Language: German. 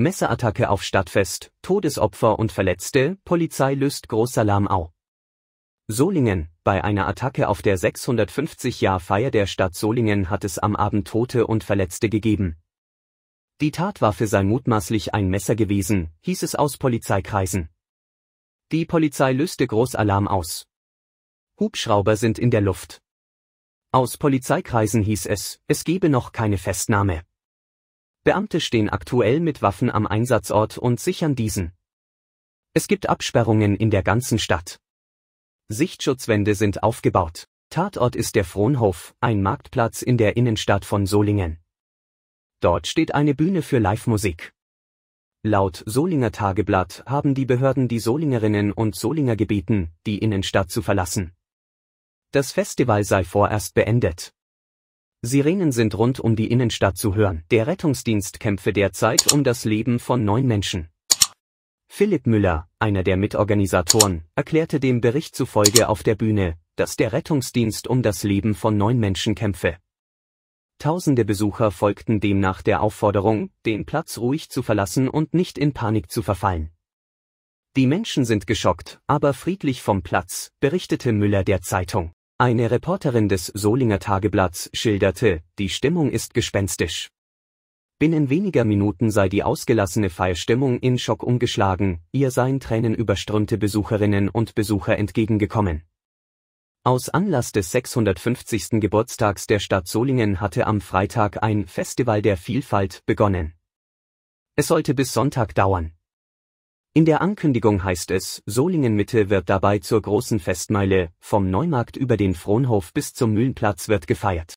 Messerattacke auf Stadtfest, Todesopfer und Verletzte, Polizei löst Großalarm au. Solingen, bei einer Attacke auf der 650-Jahr-Feier der Stadt Solingen hat es am Abend Tote und Verletzte gegeben. Die Tatwaffe sei mutmaßlich ein Messer gewesen, hieß es aus Polizeikreisen. Die Polizei löste Großalarm aus. Hubschrauber sind in der Luft. Aus Polizeikreisen hieß es, es gebe noch keine Festnahme. Beamte stehen aktuell mit Waffen am Einsatzort und sichern diesen. Es gibt Absperrungen in der ganzen Stadt. Sichtschutzwände sind aufgebaut. Tatort ist der Frohnhof, ein Marktplatz in der Innenstadt von Solingen. Dort steht eine Bühne für Live-Musik. Laut Solinger Tageblatt haben die Behörden die Solingerinnen und Solinger gebeten, die Innenstadt zu verlassen. Das Festival sei vorerst beendet. Sirenen sind rund um die Innenstadt zu hören. Der Rettungsdienst kämpfe derzeit um das Leben von neun Menschen. Philipp Müller, einer der Mitorganisatoren, erklärte dem Bericht zufolge auf der Bühne, dass der Rettungsdienst um das Leben von neun Menschen kämpfe. Tausende Besucher folgten demnach der Aufforderung, den Platz ruhig zu verlassen und nicht in Panik zu verfallen. Die Menschen sind geschockt, aber friedlich vom Platz, berichtete Müller der Zeitung. Eine Reporterin des Solinger Tageblatts schilderte, die Stimmung ist gespenstisch. Binnen weniger Minuten sei die ausgelassene Feierstimmung in Schock umgeschlagen, ihr seien tränenüberströmte Besucherinnen und Besucher entgegengekommen. Aus Anlass des 650. Geburtstags der Stadt Solingen hatte am Freitag ein Festival der Vielfalt begonnen. Es sollte bis Sonntag dauern. In der Ankündigung heißt es, Solingen Mitte wird dabei zur großen Festmeile, vom Neumarkt über den Fronhof bis zum Mühlenplatz wird gefeiert